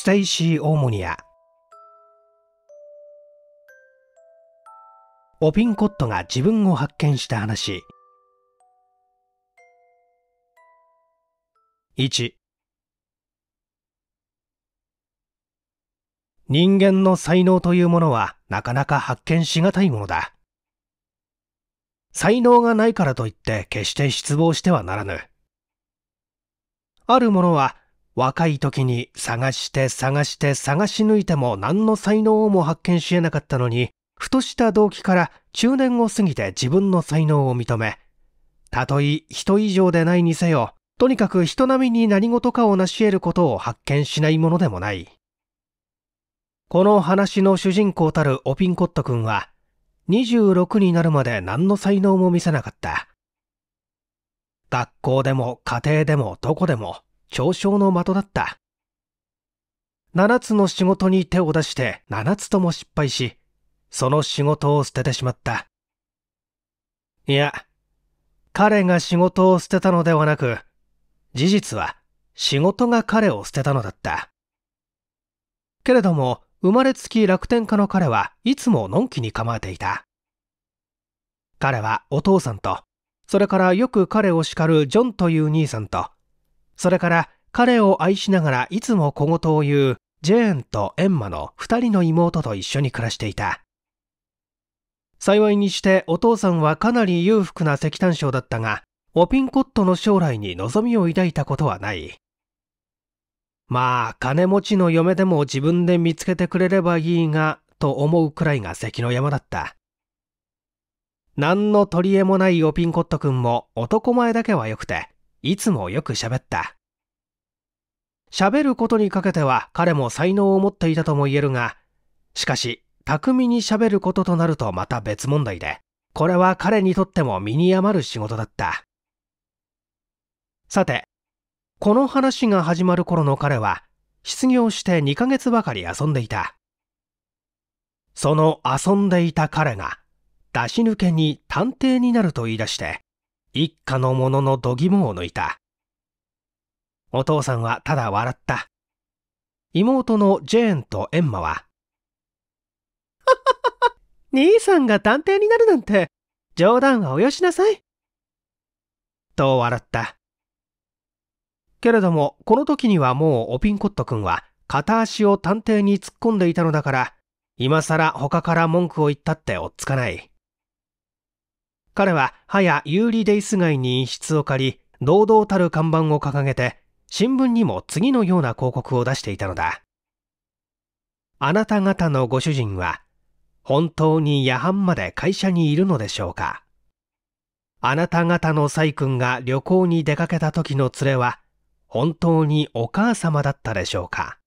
スタイシー・オーモニアオピンコットが自分を発見した話1人間の才能というものはなかなか発見しがたいものだ才能がないからといって決して失望してはならぬあるものは若い時に探して探して探し抜いても何の才能をも発見し得なかったのに、ふとした動機から中年を過ぎて自分の才能を認め、たとえ人以上でないにせよ、とにかく人並みに何事かを成し得ることを発見しないものでもない。この話の主人公たるオピンコット君は、26になるまで何の才能も見せなかった。学校でも家庭でもどこでも、嘲笑の的だった。7つの仕事に手を出して7つとも失敗し、その仕事を捨ててしまった。いや、彼が仕事を捨てたのではなく、事実は仕事が彼を捨てたのだった。けれども、生まれつき楽天家の彼はいつものんきに構えていた。彼はお父さんと、それからよく彼を叱るジョンという兄さんと、それから彼を愛しながらいつも小言を言うジェーンとエンマの2人の妹と一緒に暮らしていた。幸いにしてお父さんはかなり裕福な石炭商だったが、オピンコットの将来に望みを抱いたことはない。まあ、金持ちの嫁でも自分で見つけてくれればいいが、と思うくらいが関の山だった。何の取り柄もないオピンコット君も男前だけは良くて、いつもよく喋った。喋ることにかけては彼も才能を持っていたとも言えるが、しかし、巧みに喋ることとなるとまた別問題で、これは彼にとっても身に余る仕事だった。さて、この話が始まる頃の彼は、失業して2ヶ月ばかり遊んでいた。その遊んでいた彼が、出し抜けに探偵になると言い出して、一家の者の度肝を抜いた。お父さんはただ笑った。妹のジェーンとエンマは、兄さんが探偵になるなんて、冗談はおよしなさい。と笑った。けれども、この時にはもうオピンコット君は片足を探偵に突っ込んでいたのだから、今更他から文句を言ったっておっつかない。彼は、はや有利デイス街に一室を借り、堂々たる看板を掲げて、新聞にも次のような広告を出していたのだ。あなた方のご主人は、本当に夜半まで会社にいるのでしょうかあなた方の細君が旅行に出かけた時の連れは、本当にお母様だったでしょうか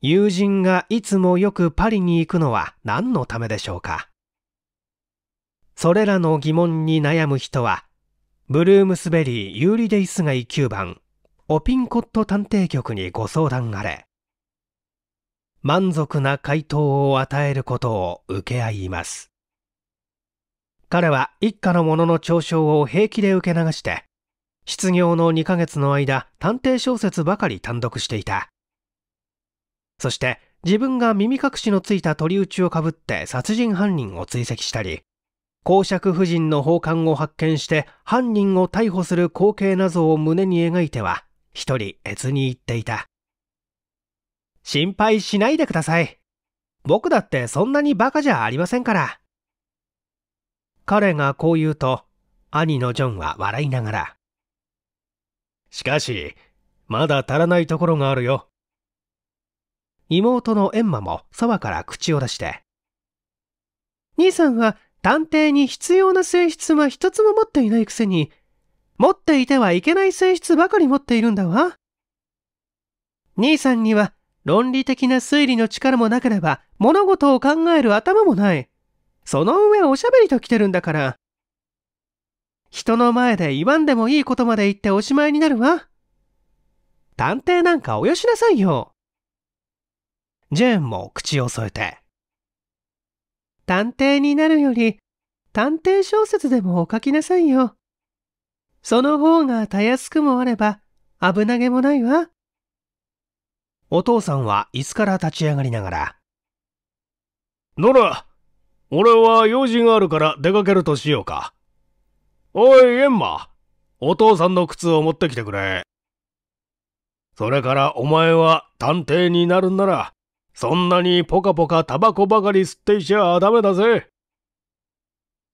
友人がいつもよくパリに行くのは何のためでしょうかそれらの疑問に悩む人は、ブルームスベリーユーリデイス街9番、オピンコット探偵局にご相談あれ。満足な回答を与えることを受け合います。彼は一家の者の嘲笑を平気で受け流して、失業の2ヶ月の間、探偵小説ばかり単独していた。そして、自分が耳隠しのついた鳥打ちをかぶって殺人犯人を追跡したり、公爵夫人の訪韓を発見して犯人を逮捕する光景などを胸に描いては、一人越に行っていた。心配しないでください。僕だってそんなにバカじゃありませんから。彼がこう言うと、兄のジョンは笑いながら。しかし、まだ足らないところがあるよ。妹のエンマも沢から口を出して。兄さんは探偵に必要な性質は一つも持っていないくせに、持っていてはいけない性質ばかり持っているんだわ。兄さんには論理的な推理の力もなければ物事を考える頭もない。その上おしゃべりと来てるんだから。人の前で言わんでもいいことまで言っておしまいになるわ。探偵なんかおよしなさいよ。ジェーンも口を添えて。探偵になるより、探偵小説でもお書きなさいよ。その方がたやすくもあれば、危なげもないわ。お父さんは椅子から立ち上がりながら。ノラ、俺は用事があるから出かけるとしようか。おい、エンマ、お父さんの靴を持ってきてくれ。それからお前は探偵になるんなら、そんなにポカポカタバコばかり吸っていちゃダメだぜ。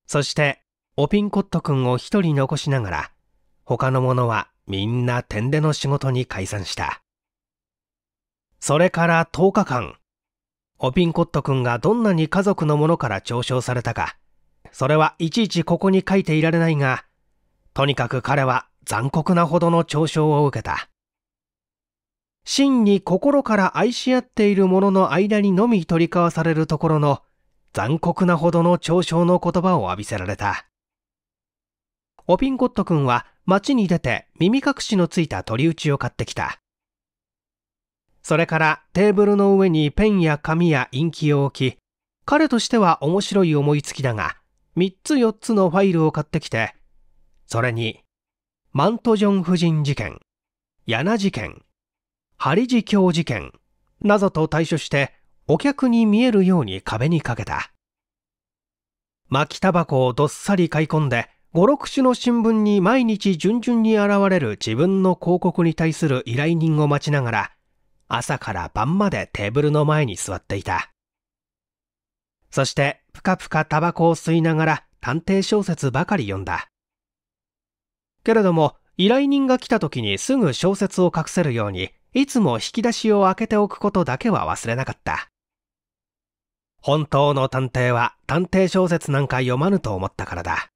そして、おピンコットくんを一人残しながら、他の者はみんな点での仕事に解散した。それから10日間、おピンコットくんがどんなに家族の者から嘲笑されたか、それはいちいちここに書いていられないが、とにかく彼は残酷なほどの嘲笑を受けた。真に心から愛し合っている者の間にのみ取り交わされるところの残酷なほどの嘲笑の言葉を浴びせられた。オピンコット君は街に出て耳隠しのついた鳥打ちを買ってきた。それからテーブルの上にペンや紙やインキを置き、彼としては面白い思いつきだが、3つ4つのファイルを買ってきて、それに、マントジョン夫人事件、ヤナ事件、針字教事件などと対処してお客に見えるように壁にかけた。巻きタバコをどっさり買い込んで、五六種の新聞に毎日順々に現れる自分の広告に対する依頼人を待ちながら、朝から晩までテーブルの前に座っていた。そして、ぷかぷかタバコを吸いながら探偵小説ばかり読んだ。けれども、依頼人が来た時にすぐ小説を隠せるように、いつも引き出しを開けておくことだけは忘れなかった。本当の探偵は探偵小説なんか読まぬと思ったからだ。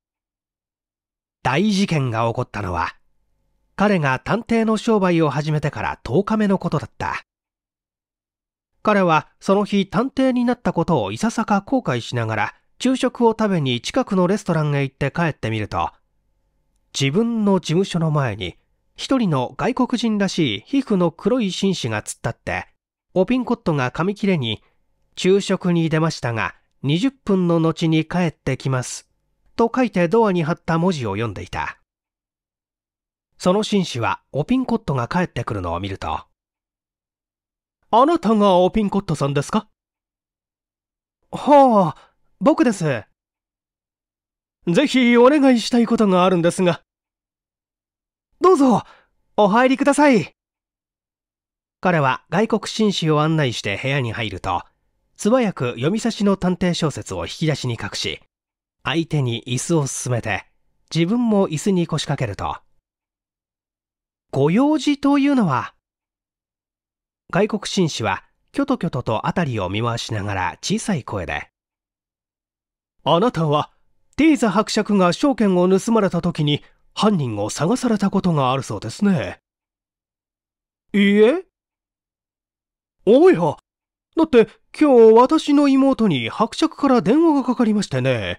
大事件が起こったのは、彼が探偵の商売を始めてから10日目のことだった。彼はその日探偵になったことをいささか後悔しながら昼食を食べに近くのレストランへ行って帰ってみると自分の事務所の前に一人の外国人らしい皮膚の黒い紳士が突っ立って、オピンコットが紙切れに、昼食に出ましたが、20分の後に帰ってきます。と書いてドアに貼った文字を読んでいた。その紳士はオピンコットが帰ってくるのを見ると、あなたがオピンコットさんですかはあ、僕です。ぜひお願いしたいことがあるんですが。どうぞ、お入りください。彼は外国紳士を案内して部屋に入ると、素早く読み差しの探偵小説を引き出しに隠し、相手に椅子を進めて、自分も椅子に腰掛けると、ご用事というのは、外国紳士は、きょときょとと辺りを見回しながら小さい声で、あなたは、ティーザ伯爵が証券を盗まれた時に犯人を探されたことがあるそうですね。いいえ。おや、だって今日私の妹に伯爵から電話がかかりましてね。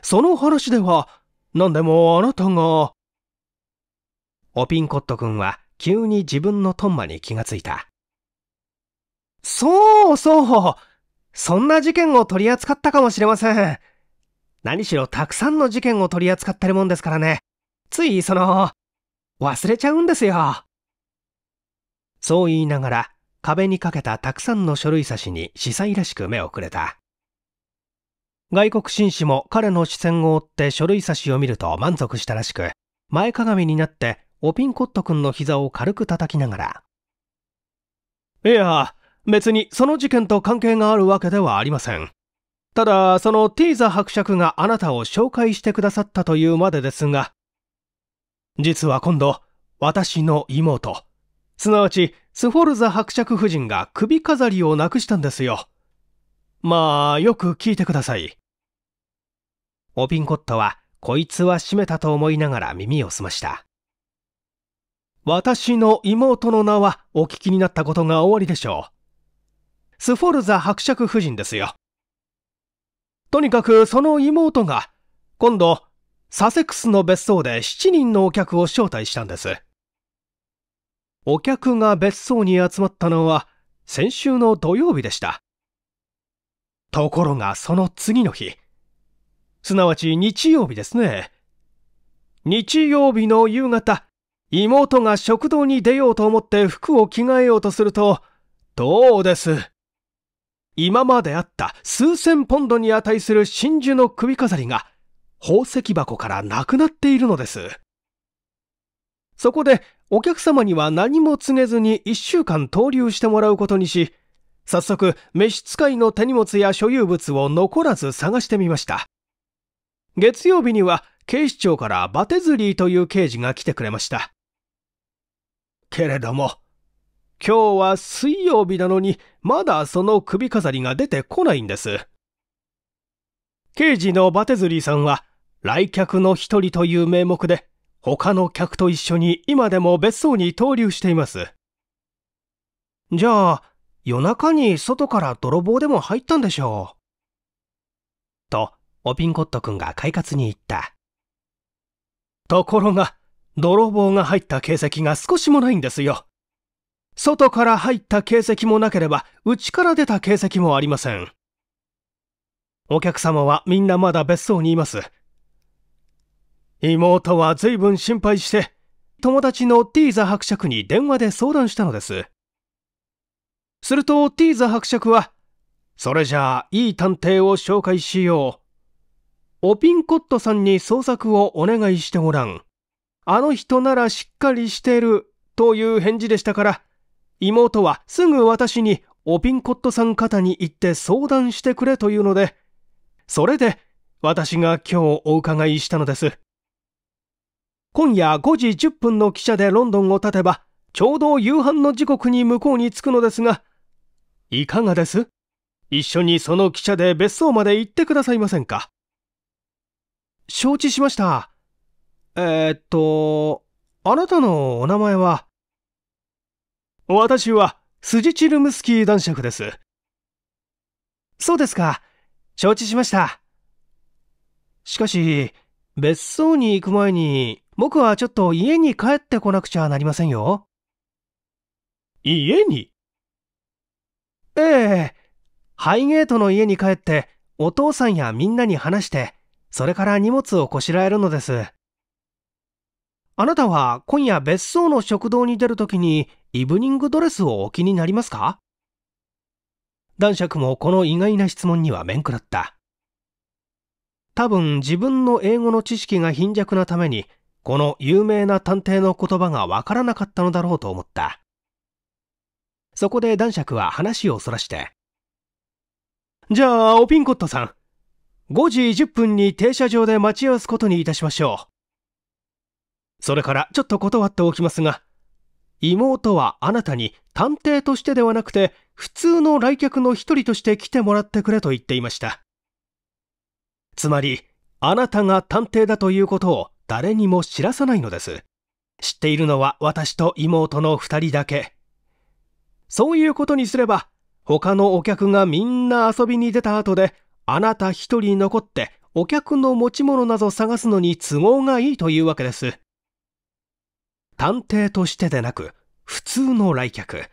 その話では、何でもあなたが。おピンコット君は急に自分のトンマに気がついた。そうそうそんな事件を取り扱ったかもしれません。何しろたくさんの事件を取り扱ってるもんですからね。ついその、忘れちゃうんですよ。そう言いながら壁にかけたたくさんの書類差しに司祭らしく目をくれた。外国紳士も彼の視線を追って書類差しを見ると満足したらしく、前かがみになってオピンコット君の膝を軽く叩きながら。いや、別にその事件と関係があるわけではありません。ただ、そのティーザ伯爵があなたを紹介してくださったというまでですが、実は今度、私の妹、すなわちスフォルザ伯爵夫人が首飾りをなくしたんですよ。まあ、よく聞いてください。オピンコットは、こいつは閉めたと思いながら耳を澄ました。私の妹の名はお聞きになったことがおありでしょう。スフォルザ伯爵夫人ですよ。とにかくその妹が、今度、サセックスの別荘で7人のお客を招待したんです。お客が別荘に集まったのは先週の土曜日でした。ところがその次の日、すなわち日曜日ですね。日曜日の夕方、妹が食堂に出ようと思って服を着替えようとすると、どうです。今まであった数千ポンドに値する真珠の首飾りが宝石箱からなくなっているのです。そこでお客様には何も告げずに1週間投留してもらうことにし、早速召使いの手荷物や所有物を残らず探してみました。月曜日には警視庁からバテズリーという刑事が来てくれました。けれども、今日は水曜日なのにまだその首飾りが出てこないんです。刑事のバテズリーさんは来客の一人という名目で、他の客と一緒に今でも別荘に投留しています。じゃあ、夜中に外から泥棒でも入ったんでしょう。と、オピンコット君が快活に言った。ところが、泥棒が入った形跡が少しもないんですよ。外から入った形跡もなければ、内から出た形跡もありません。お客様はみんなまだ別荘にいます。妹は随分心配して、友達のティーザ伯爵に電話で相談したのです。するとティーザ伯爵は、それじゃあいい探偵を紹介しよう。オピンコットさんに捜索をお願いしておらん。あの人ならしっかりしてるという返事でしたから、妹はすぐ私にオピンコットさん方に行って相談してくれというので、それで私が今日お伺いしたのです。今夜5時10分の汽車でロンドンを立てば、ちょうど夕飯の時刻に向こうに着くのですが、いかがです一緒にその汽車で別荘まで行ってくださいませんか承知しました。えー、っと、あなたのお名前は私は、スジチルムスキー男爵です。そうですか。承知しました。しかし、別荘に行く前に、僕はちょっと家に帰ってこなくちゃなりませんよ。家にええ。ハイゲートの家に帰って、お父さんやみんなに話して、それから荷物をこしらえるのです。あなたは今夜別荘の食堂に出るときにイブニングドレスをお気になりますか男爵もこの意外な質問には面食らった。多分自分の英語の知識が貧弱なためにこの有名な探偵の言葉がわからなかったのだろうと思った。そこで男爵は話をそらして。じゃあ、オピンコットさん。5時10分に停車場で待ち合わすことにいたしましょう。それからちょっと断っておきますが、妹はあなたに探偵としてではなくて、普通の来客の一人として来てもらってくれと言っていました。つまり、あなたが探偵だということを誰にも知らさないのです。知っているのは私と妹の二人だけ。そういうことにすれば、他のお客がみんな遊びに出た後で、あなた一人残ってお客の持ち物など探すのに都合がいいというわけです。探偵としてでなく、普通の来客。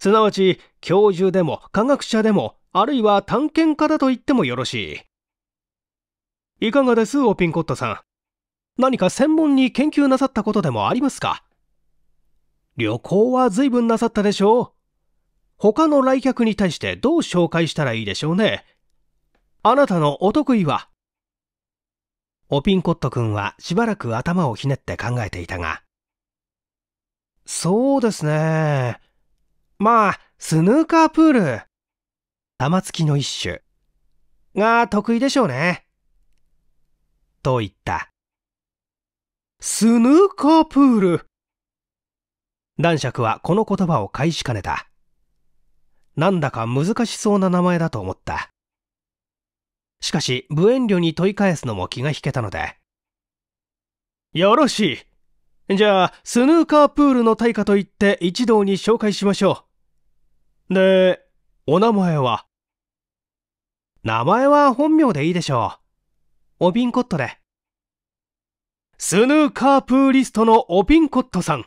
すなわち、教授でも科学者でも、あるいは探検家だと言ってもよろしい。いかがです、オピンコットさん。何か専門に研究なさったことでもありますか旅行は随分なさったでしょう他の来客に対してどう紹介したらいいでしょうねあなたのお得意はおピンコット君はしばらく頭をひねって考えていたが。そうですね。まあ、スヌーカープール。玉突きの一種。が得意でしょうね。と言った。スヌーカープール。男爵はこの言葉を返しかねた。なんだか難しそうな名前だと思った。しかし、無遠慮に問い返すのも気が引けたので。よろしい。じゃあ、スヌーカープールの大家と言って一同に紹介しましょう。で、お名前は名前は本名でいいでしょう。おビンコットで。スヌーカープーリストのオピンコットさん。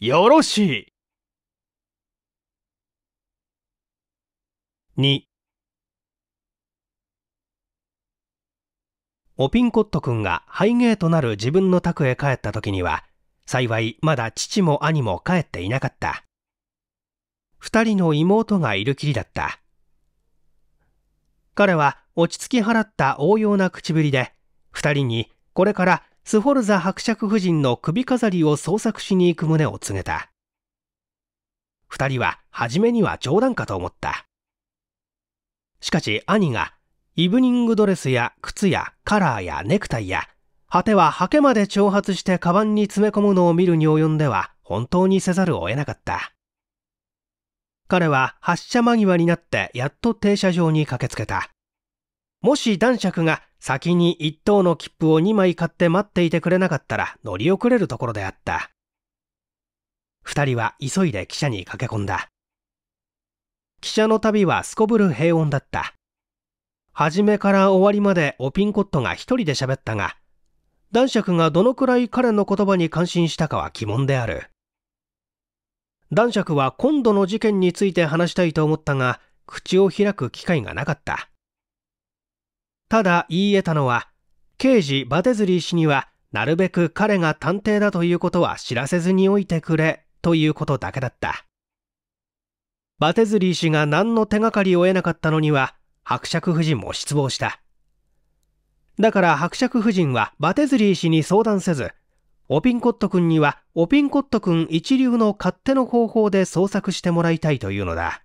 よろしい。2オピンコット君がハイゲーとなる自分の宅へ帰った時には、幸いまだ父も兄も帰っていなかった。二人の妹がいるきりだった。彼は落ち着き払った応用な口ぶりで、二人にこれからスフォルザ伯爵夫人の首飾りを捜索しに行く旨を告げた。二人は初めには冗談かと思った。しかし兄が、イブニングドレスや靴やカラーやネクタイや、果てはハケまで挑発してカバンに詰め込むのを見るに及んでは本当にせざるを得なかった。彼は発車間際になってやっと停車場に駆けつけた。もし男爵が先に1等の切符を2枚買って待っていてくれなかったら乗り遅れるところであった。二人は急いで汽車に駆け込んだ。汽車の旅はすこぶる平穏だった。初めから終わりまでオピンコットが一人で喋ったが、男爵がどのくらい彼の言葉に感心したかは疑問である。男爵は今度の事件について話したいと思ったが、口を開く機会がなかった。ただ言い得たのは、刑事バテズリー氏にはなるべく彼が探偵だということは知らせずにおいてくれということだけだった。バテズリー氏が何の手がかりを得なかったのには、伯爵夫人も失望した。だから伯爵夫人はバテズリー氏に相談せず、オピンコット君にはオピンコット君一流の勝手の方法で捜索してもらいたいというのだ。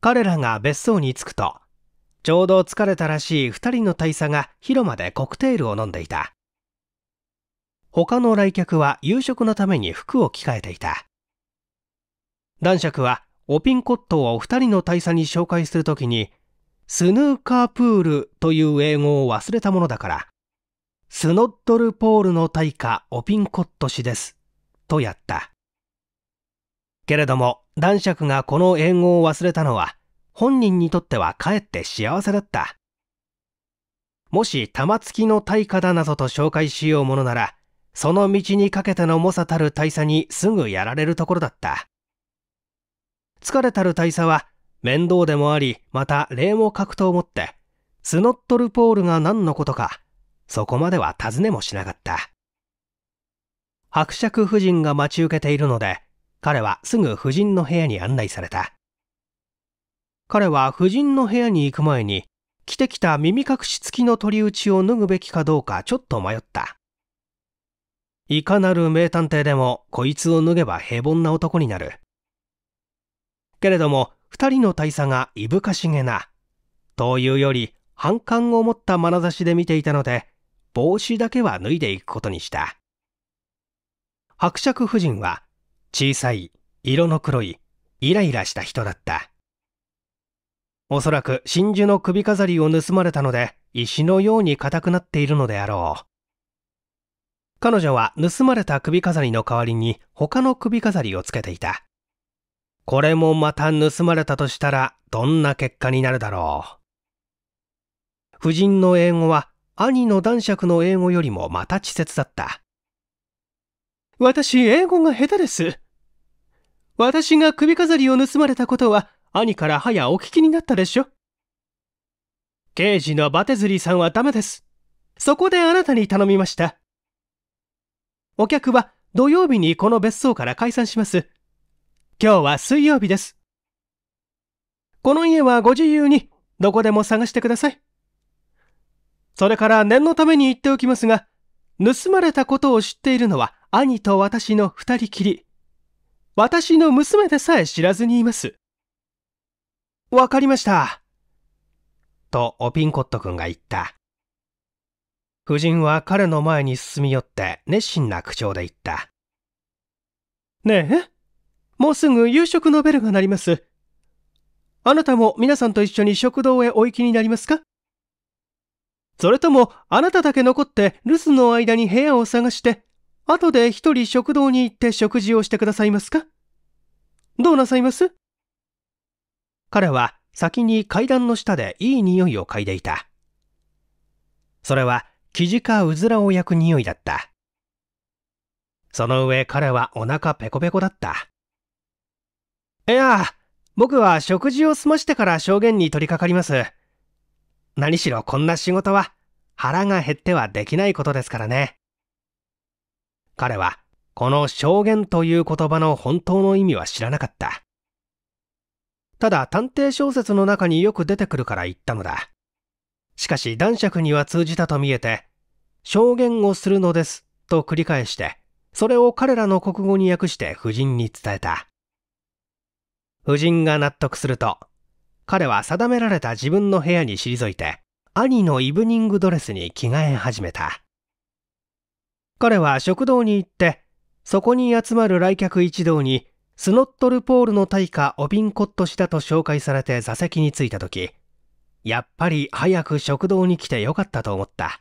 彼らが別荘に着くと、ちょうど疲れたらしい二人の大佐が広間でコクテールを飲んでいた。他の来客は夕食のために服を着替えていた。男爵はオピンコットを二人の大佐に紹介するときに、スヌーカープールという英語を忘れたものだから、スノットルポールの大家オピンコット氏です、とやった。けれども男爵がこの英語を忘れたのは、本人にとってはかえって幸せだった。もし玉突きの対価だなどと紹介しようものなら、その道にかけての猛者たる大佐にすぐやられるところだった。疲れたる大佐は面倒でもあり、また礼も書くと思って、スノットルポールが何のことか、そこまでは尋ねもしなかった。伯爵夫人が待ち受けているので、彼はすぐ夫人の部屋に案内された。彼は夫人の部屋に行く前に着てきた耳隠し付きの取り打ちを脱ぐべきかどうかちょっと迷ったいかなる名探偵でもこいつを脱げば平凡な男になるけれども2人の大佐がいぶかしげなというより反感を持った眼差しで見ていたので帽子だけは脱いでいくことにした伯爵夫人は小さい色の黒いイライラした人だったおそらく真珠の首飾りを盗まれたので、石のように硬くなっているのであろう。彼女は盗まれた首飾りの代わりに他の首飾りをつけていた。これもまた盗まれたとしたらどんな結果になるだろう。夫人の英語は兄の男爵の英語よりもまた稚拙だった。私、英語が下手です。私が首飾りを盗まれたことは兄から早お聞きになったでしょ刑事のバテズリーさんはダメです。そこであなたに頼みました。お客は土曜日にこの別荘から解散します。今日は水曜日です。この家はご自由にどこでも探してください。それから念のために言っておきますが、盗まれたことを知っているのは兄と私の二人きり。私の娘でさえ知らずにいます。わかりました。とオピンコット君が言った。夫人は彼の前に進み寄って熱心な口調で言った。ねえ、もうすぐ夕食のベルが鳴ります。あなたも皆さんと一緒に食堂へお行きになりますかそれともあなただけ残って留守の間に部屋を探して、後で一人食堂に行って食事をしてくださいますかどうなさいます彼は先に階段の下でいい匂いを嗅いでいた。それはキジかうずらを焼く匂いだった。その上彼はお腹ペコペコだった。いや、僕は食事を済ましてから証言に取り掛かります。何しろこんな仕事は腹が減ってはできないことですからね。彼はこの証言という言葉の本当の意味は知らなかった。ただ探偵小説の中によく出てくるから言ったのだ。しかし男爵には通じたと見えて、証言をするのですと繰り返して、それを彼らの国語に訳して夫人に伝えた。夫人が納得すると、彼は定められた自分の部屋に退いて、兄のイブニングドレスに着替え始めた。彼は食堂に行って、そこに集まる来客一同にスノットルポールの大家オビンコット氏だと紹介されて座席に着いた時やっぱり早く食堂に来てよかったと思った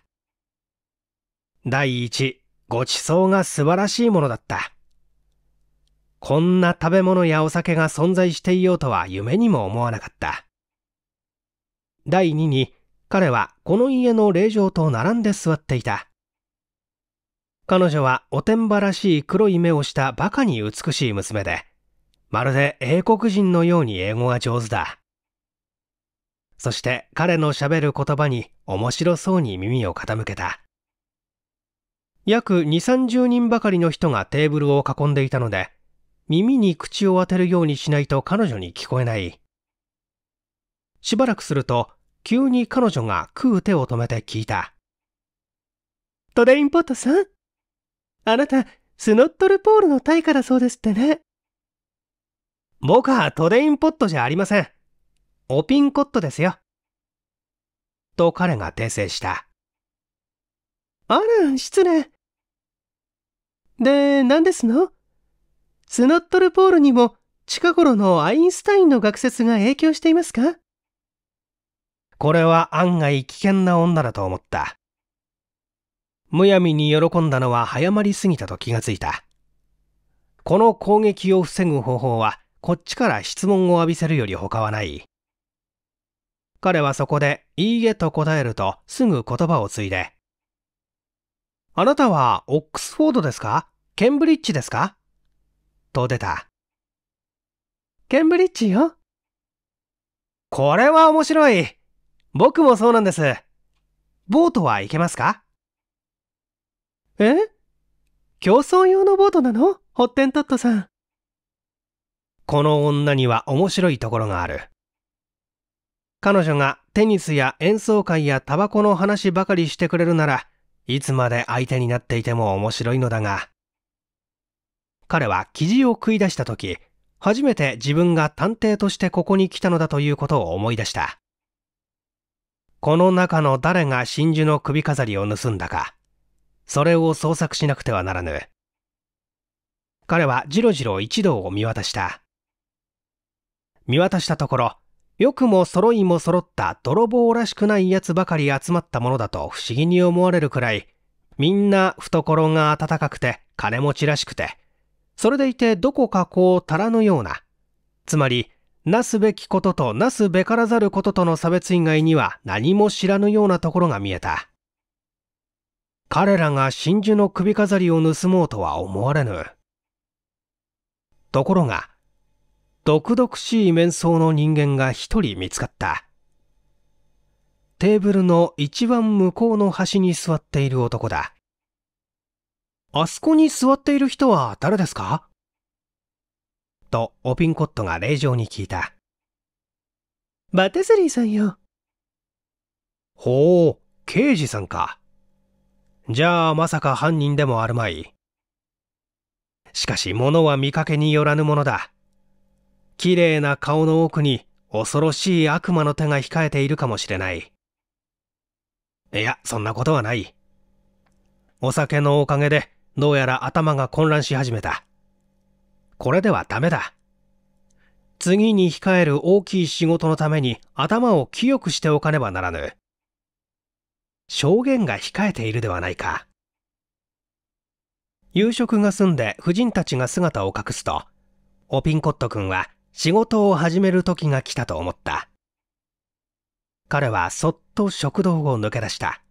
第一ごちそうが素晴らしいものだったこんな食べ物やお酒が存在していようとは夢にも思わなかった第2に彼はこの家の霊場と並んで座っていた彼女はおてんばらしい黒い目をしたバカに美しい娘で、まるで英国人のように英語が上手だ。そして彼のしゃべる言葉に面白そうに耳を傾けた。約2、30人ばかりの人がテーブルを囲んでいたので、耳に口を当てるようにしないと彼女に聞こえない。しばらくすると、急に彼女が食う手を止めて聞いた。トレインポットさんあなた、スノットルポールの大イからそうですってね。僕はトデインポットじゃありません。オピンコットですよ。と彼が訂正した。あら、失礼。で、何ですのスノットルポールにも近頃のアインシュタインの学説が影響していますかこれは案外危険な女だと思った。むやみに喜んだのは早まりすぎたと気がついた。この攻撃を防ぐ方法は、こっちから質問を浴びせるより他はない。彼はそこで、いいえと答えると、すぐ言葉を継いで。あなたは、オックスフォードですかケンブリッジですかと出た。ケンブリッジよ。これは面白い。僕もそうなんです。ボートは行けますかえ競争用のボートなのホッテントットさん。この女には面白いところがある。彼女がテニスや演奏会やタバコの話ばかりしてくれるなら、いつまで相手になっていても面白いのだが。彼は記事を食い出した時、初めて自分が探偵としてここに来たのだということを思い出した。この中の誰が真珠の首飾りを盗んだか。それを捜索しなくてはならぬ。彼はじろじろ一同を見渡した。見渡したところ、よくも揃いも揃った泥棒らしくない奴ばかり集まったものだと不思議に思われるくらい、みんな懐が温かくて金持ちらしくて、それでいてどこかこう足らぬような、つまり、なすべきこととなすべからざることとの差別以外には何も知らぬようなところが見えた。彼らが真珠の首飾りを盗もうとは思われぬ。ところが、毒々しい面相の人間が一人見つかった。テーブルの一番向こうの端に座っている男だ。あそこに座っている人は誰ですかとオピンコットが令状に聞いた。バテスリーさんよ。ほう、刑事さんか。じゃあまさか犯人でもあるまい。しかし物は見かけによらぬものだ。綺麗な顔の奥に恐ろしい悪魔の手が控えているかもしれない。いや、そんなことはない。お酒のおかげで、どうやら頭が混乱し始めた。これではダメだ。次に控える大きい仕事のために頭を清くしておかねばならぬ。証言が控えているではないか。夕食が済んで夫人たちが姿を隠すと、オピンコット君は仕事を始める時が来たと思った。彼はそっと食堂を抜け出した。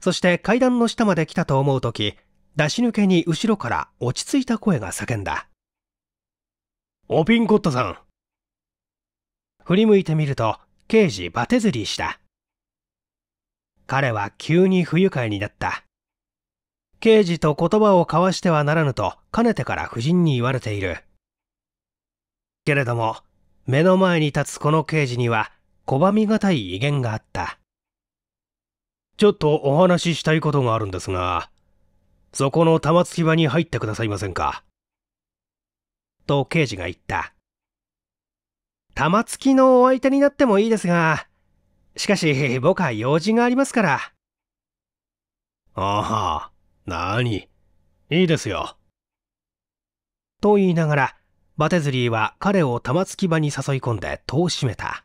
そして階段の下まで来たと思う時、出し抜けに後ろから落ち着いた声が叫んだ。オピンコットさん。振り向いてみると、刑事バテズリーした。彼は急に不愉快になった。刑事と言葉を交わしてはならぬと、かねてから夫人に言われている。けれども、目の前に立つこの刑事には、拒みがたい威厳があった。ちょっとお話ししたいことがあるんですが、そこの玉突き場に入ってくださいませんか。と刑事が言った。玉突きのお相手になってもいいですが、しかし、僕は用事がありますから。ああ、なに。いいですよ。と言いながら、バテズリーは彼を玉突き場に誘い込んで戸を閉めた。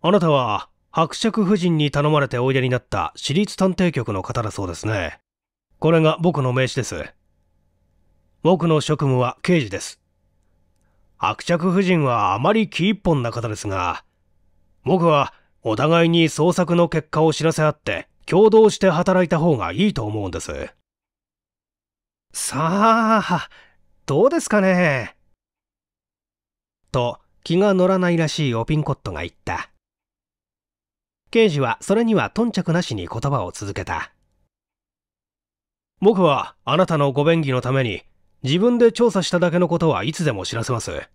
あなたは、伯爵夫人に頼まれておいでになった私立探偵局の方だそうですね。これが僕の名刺です。僕の職務は刑事です。伯爵夫人はあまり気一本な方ですが、僕はお互いに捜索の結果を知らせ合って共同して働いた方がいいと思うんですさあどうですかねと気が乗らないらしいオピンコットが言った刑事はそれには頓着なしに言葉を続けた僕はあなたのご便宜のために自分で調査しただけのことはいつでも知らせます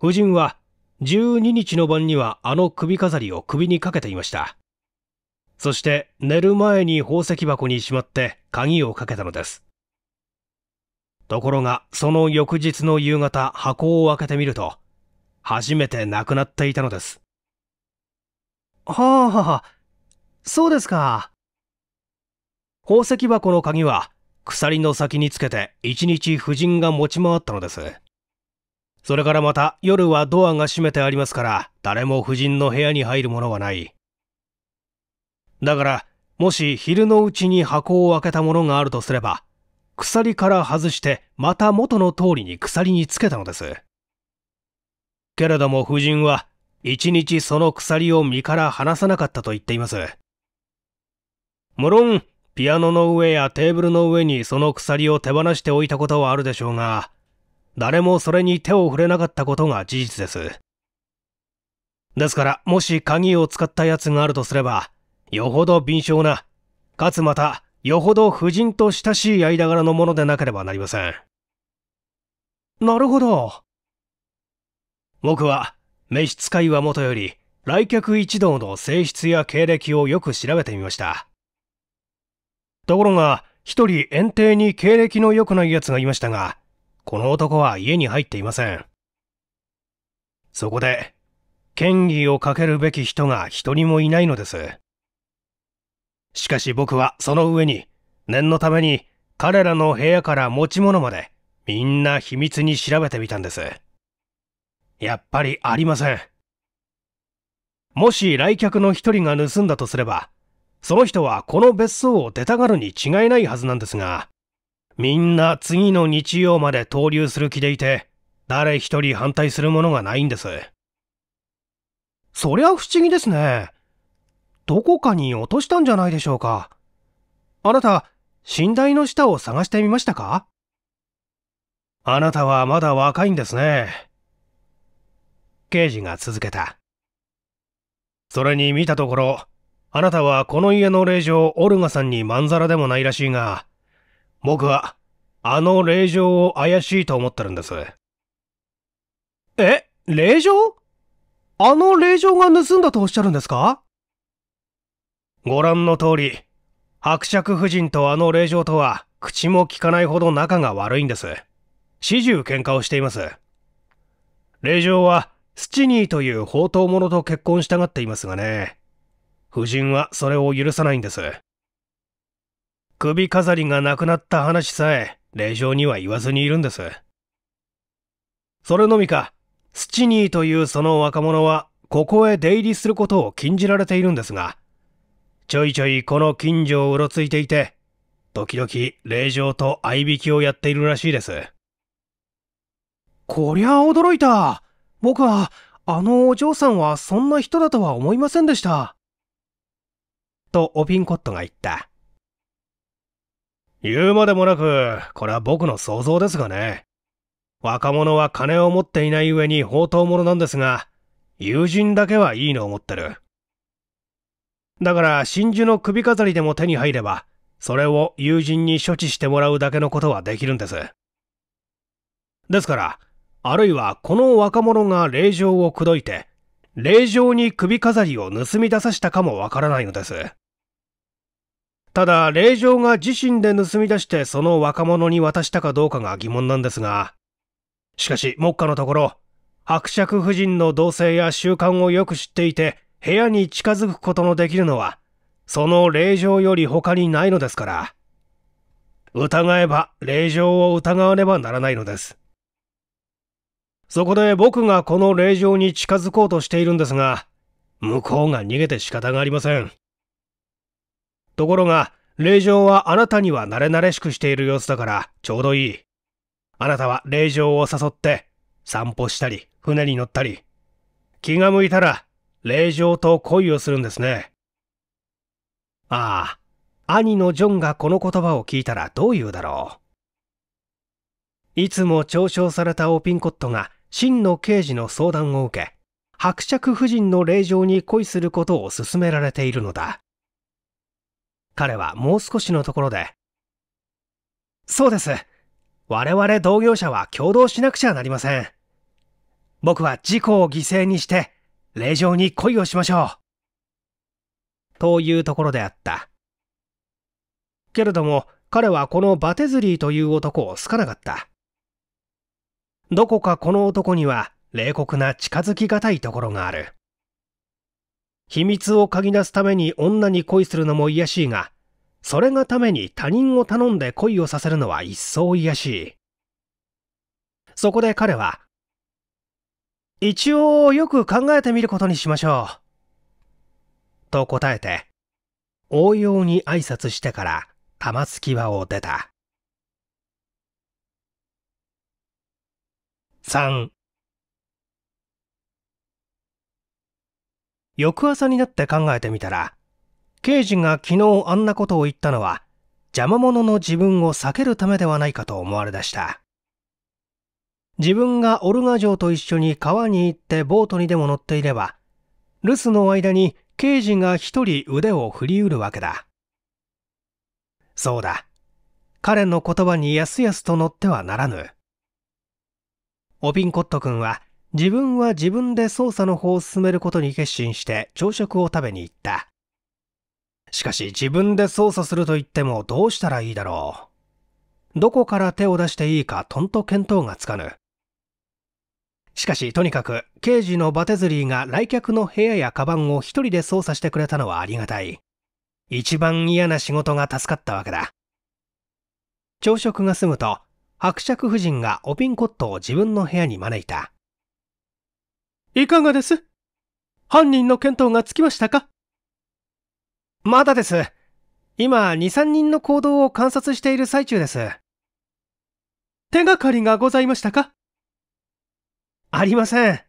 夫人は12日の晩にはあの首飾りを首にかけていました。そして寝る前に宝石箱にしまって鍵をかけたのです。ところがその翌日の夕方箱を開けてみると、初めて亡くなっていたのです。はあはあ、そうですか。宝石箱の鍵は鎖の先につけて一日夫人が持ち回ったのです。それからまた夜はドアが閉めてありますから、誰も夫人の部屋に入るものはない。だから、もし昼のうちに箱を開けたものがあるとすれば、鎖から外してまた元の通りに鎖につけたのです。けれども夫人は、一日その鎖を身から離さなかったと言っています。無論、ピアノの上やテーブルの上にその鎖を手放しておいたことはあるでしょうが、誰もそれに手を触れなかったことが事実です。ですから、もし鍵を使ったやつがあるとすれば、よほど敏捷な、かつまた、よほど夫人と親しい間柄のものでなければなりません。なるほど。僕は、召使いはもとより、来客一同の性質や経歴をよく調べてみました。ところが、一人園庭に経歴の良くない奴がいましたが、この男は家に入っていません。そこで、権威をかけるべき人が一人もいないのです。しかし僕はその上に、念のために彼らの部屋から持ち物まで、みんな秘密に調べてみたんです。やっぱりありません。もし来客の一人が盗んだとすれば、その人はこの別荘を出たがるに違いないはずなんですが、みんな次の日曜まで投留する気でいて、誰一人反対するものがないんです。そりゃ不思議ですね。どこかに落としたんじゃないでしょうか。あなた、寝台の下を探してみましたかあなたはまだ若いんですね。刑事が続けた。それに見たところ、あなたはこの家の令嬢オルガさんにまんざらでもないらしいが、僕は、あの令場を怪しいと思ってるんです。え令場あの令場が盗んだとおっしゃるんですかご覧の通り、伯爵夫人とあの令嬢とは口も利かないほど仲が悪いんです。始終喧嘩をしています。令嬢はスチニーという宝刀者と結婚したがっていますがね。夫人はそれを許さないんです。首飾りがなくなった話さえ、令嬢には言わずにいるんです。それのみか、スチニーというその若者は、ここへ出入りすることを禁じられているんですが、ちょいちょいこの近所をうろついていて、時々令嬢と合引きをやっているらしいです。こりゃ驚いた。僕は、あのお嬢さんはそんな人だとは思いませんでした。とオピンコットが言った。言うまでもなく、これは僕の想像ですがね。若者は金を持っていない上に放蕩者なんですが、友人だけはいいのを持ってる。だから真珠の首飾りでも手に入れば、それを友人に処置してもらうだけのことはできるんです。ですから、あるいはこの若者が令場を口説いて、令場に首飾りを盗み出させたかもわからないのです。ただ、令嬢が自身で盗み出してその若者に渡したかどうかが疑問なんですが、しかし、目下のところ、伯爵夫人の動静や習慣をよく知っていて、部屋に近づくことのできるのは、その令嬢より他にないのですから、疑えば令嬢を疑わねばならないのです。そこで僕がこの令嬢に近づこうとしているんですが、向こうが逃げて仕方がありません。ところが、令嬢はあなたには慣れ慣れしくしている様子だから、ちょうどいい。あなたは令嬢を誘って、散歩したり、船に乗ったり。気が向いたら、令嬢と恋をするんですね。ああ、兄のジョンがこの言葉を聞いたらどう言うだろう。いつも嘲笑されたオピンコットが、真の刑事の相談を受け、伯爵夫人の令嬢に恋することを勧められているのだ。彼はもう少しのところで、そうです。我々同業者は共同しなくちゃなりません。僕は事故を犠牲にして、令状に恋をしましょう。というところであった。けれども、彼はこのバテズリーという男を好かなかった。どこかこの男には冷酷な近づきがたいところがある。秘密を嗅ぎ出すために女に恋するのも卑しいが、それがために他人を頼んで恋をさせるのは一層卑しい。そこで彼は、一応よく考えてみることにしましょう。と答えて、応用に挨拶してから玉突き輪を出た。3翌朝になって考えてみたら、刑事が昨日あんなことを言ったのは、邪魔者の自分を避けるためではないかと思われだした。自分がオルガ城と一緒に川に行ってボートにでも乗っていれば、留守の間に刑事が一人腕を振りうるわけだ。そうだ。彼の言葉にやすやすと乗ってはならぬ。オピンコット君は自分は自分で捜査の方を進めることに決心して朝食を食べに行った。しかし自分で捜査すると言ってもどうしたらいいだろう。どこから手を出していいかとんと見当がつかぬ。しかしとにかく刑事のバテズリーが来客の部屋やカバンを一人で捜査してくれたのはありがたい。一番嫌な仕事が助かったわけだ。朝食が済むと伯爵夫人がおピンコットを自分の部屋に招いた。いかがです犯人の見当がつきましたかまだです。今、2、3人の行動を観察している最中です。手がかりがございましたかありません。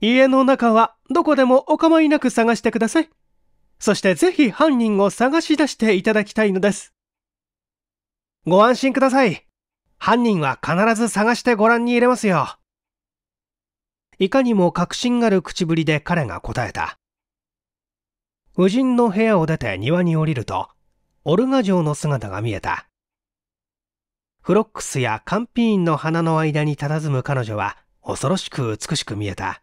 家の中はどこでもお構いなく探してください。そしてぜひ犯人を探し出していただきたいのです。ご安心ください。犯人は必ず探してご覧に入れますよ。いかにも確信ある口ぶりで彼が答えた。夫人の部屋を出て庭に降りると、オルガ城の姿が見えた。フロックスやカンピーンの花の間に佇む彼女は恐ろしく美しく見えた。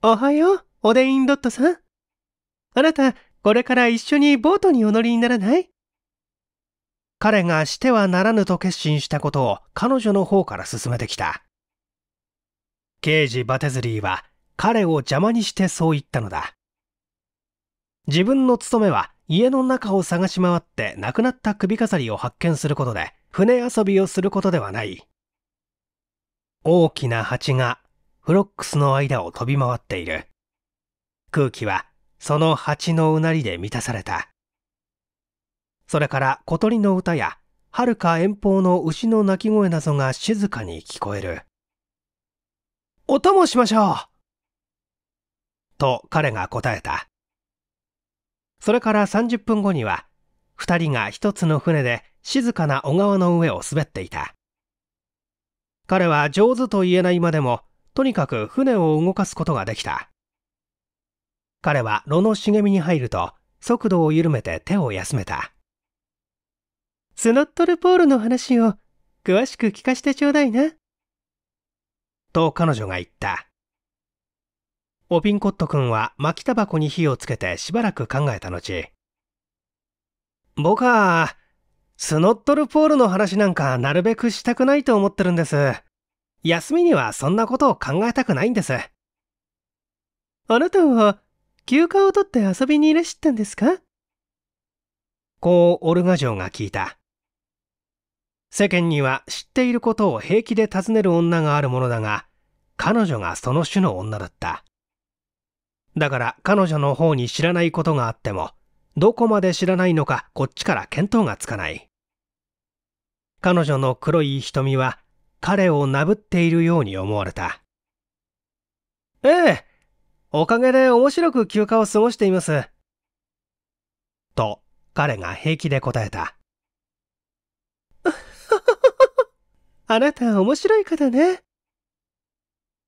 おはよう、オデインドットさん。あなた、これから一緒にボートにお乗りにならない彼がしてはならぬと決心したことを彼女の方から進めてきた。刑事バテズリーは彼を邪魔にしてそう言ったのだ。自分の務めは家の中を探し回って亡くなった首飾りを発見することで船遊びをすることではない。大きな蜂がフロックスの間を飛び回っている。空気はその蜂のうなりで満たされた。それから小鳥の歌や、遥か遠方の牛の鳴き声などが静かに聞こえる。お供しましょう。と彼が答えた。それから30分後には、2人が1つの船で静かな小川の上を滑っていた。彼は上手と言えないまでも、とにかく船を動かすことができた。彼は炉の茂みに入ると、速度を緩めて手を休めた。スノットルポールの話を詳しく聞かせてちょうだいな。と彼女が言った。オピンコット君は巻きタバコに火をつけてしばらく考えた後、僕は、スノットルポールの話なんかなるべくしたくないと思ってるんです。休みにはそんなことを考えたくないんです。あなたは休暇を取って遊びにいらっしゃったんですかこうオルガ城が聞いた。世間には知っていることを平気で尋ねる女があるものだが、彼女がその種の女だった。だから彼女の方に知らないことがあっても、どこまで知らないのかこっちから見当がつかない。彼女の黒い瞳は彼をなぶっているように思われた。ええ、おかげで面白く休暇を過ごしています。と、彼が平気で答えた。あなた面白い方ね。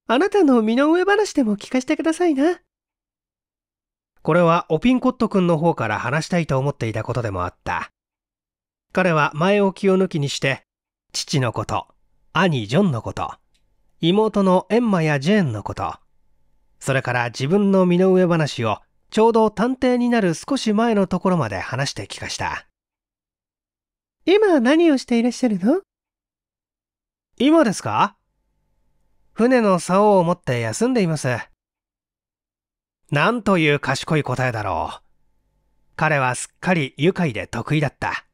あなたの身の上話でも聞かせてくださいな。これはオピンコット君の方から話したいと思っていたことでもあった。彼は前置きを抜きにして、父のこと、兄ジョンのこと、妹のエンマやジェーンのこと、それから自分の身の上話をちょうど探偵になる少し前のところまで話して聞かした。今何をしていらっしゃるの今ですか船の竿を持って休んでいます。なんという賢い答えだろう。彼はすっかり愉快で得意だった。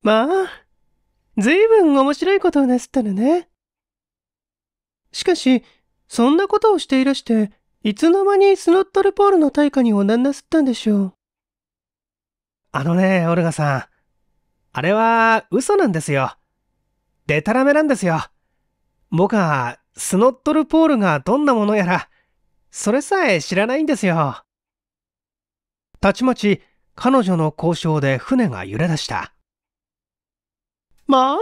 まあ、ずいぶん面白いことをなすったのね。しかし、そんなことをしていらして、いつの間にスノットルポールの大火におなんなすったんでしょう。あのね、オルガさん。あれは嘘なんですよ。デタラメなんですよ。僕はスノットルポールがどんなものやら、それさえ知らないんですよ。たちまち彼女の交渉で船が揺れ出した。まあ、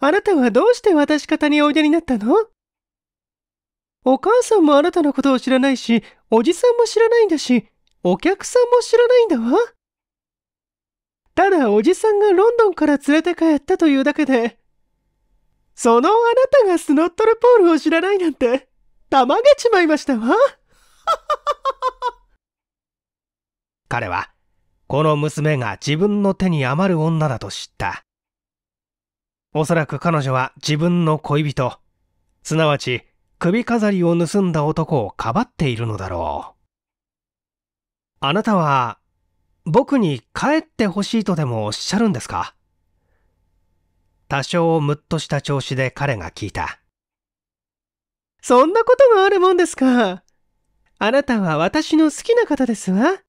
あなたはどうして私方においでになったのお母さんもあなたのことを知らないし、おじさんも知らないんだし、お客さんも知らないんだわ。ただおじさんがロンドンから連れて帰ったというだけで、そのあなたがスノットルポールを知らないなんて、たまげちまいましたわ。彼は、この娘が自分の手に余る女だと知った。おそらく彼女は自分の恋人、すなわち首飾りを盗んだ男をかばっているのだろう。あなたは、僕に帰ってほしいとでもおっしゃるんですか多少ムッとした調子で彼が聞いた。そんなことがあるもんですか。あなたは私の好きな方ですわ。